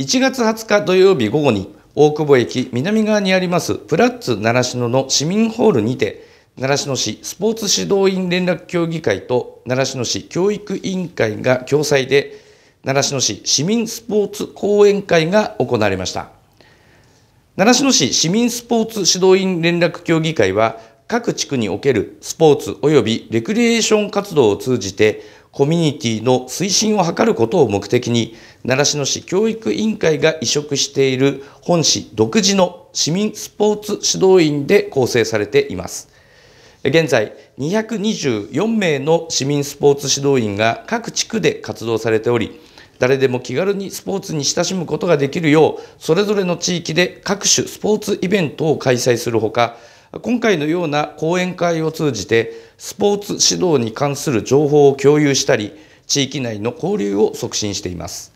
1月20日土曜日午後に大久保駅南側にありますプラッツ習志野の市民ホールにて習志野市スポーツ指導員連絡協議会と習志野市教育委員会が共催で習志野市市民スポーツ講演会が行われました習志野市市民スポーツ指導員連絡協議会は各地区におけるスポーツ及びレクリエーション活動を通じて、コミュニティの推進を図ることを目的に、習志野市教育委員会が委嘱している本市独自の市民スポーツ指導員で構成されています。現在、224名の市民スポーツ指導員が各地区で活動されており、誰でも気軽にスポーツに親しむことができるよう、それぞれの地域で各種スポーツイベントを開催するほか、今回のような講演会を通じてスポーツ指導に関する情報を共有したり地域内の交流を促進しています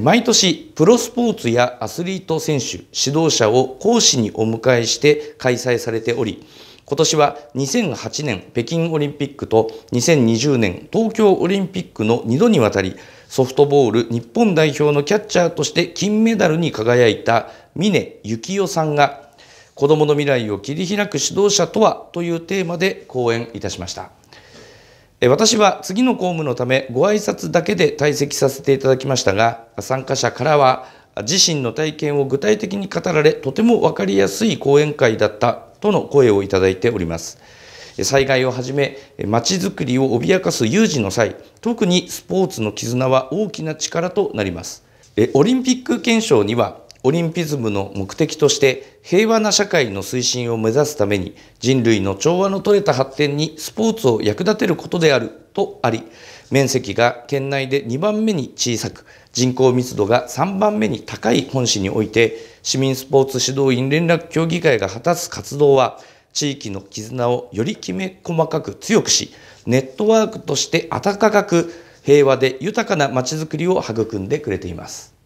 毎年プロスポーツやアスリート選手指導者を講師にお迎えして開催されており今年は2008年北京オリンピックと2020年東京オリンピックの2度にわたりソフトボール日本代表のキャッチャーとして金メダルに輝いた峰幸代さんが子どもの未来を切り開く指導者とはというテーマで講演いたしました私は次の公務のためご挨拶だけで退席させていただきましたが参加者からは自身の体験を具体的に語られとても分かりやすい講演会だったとの声をいただいております災害をはじめ町づくりを脅かす有事の際特にスポーツの絆は大きな力となりますオリンピック憲章にはオリンピズムの目的として平和な社会の推進を目指すために人類の調和の取れた発展にスポーツを役立てることであるとあり面積が県内で2番目に小さく人口密度が3番目に高い本市において市民スポーツ指導員連絡協議会が果たす活動は地域の絆をよりきめ細かく強くしネットワークとして温かく平和で豊かなまちづくりを育んでくれています。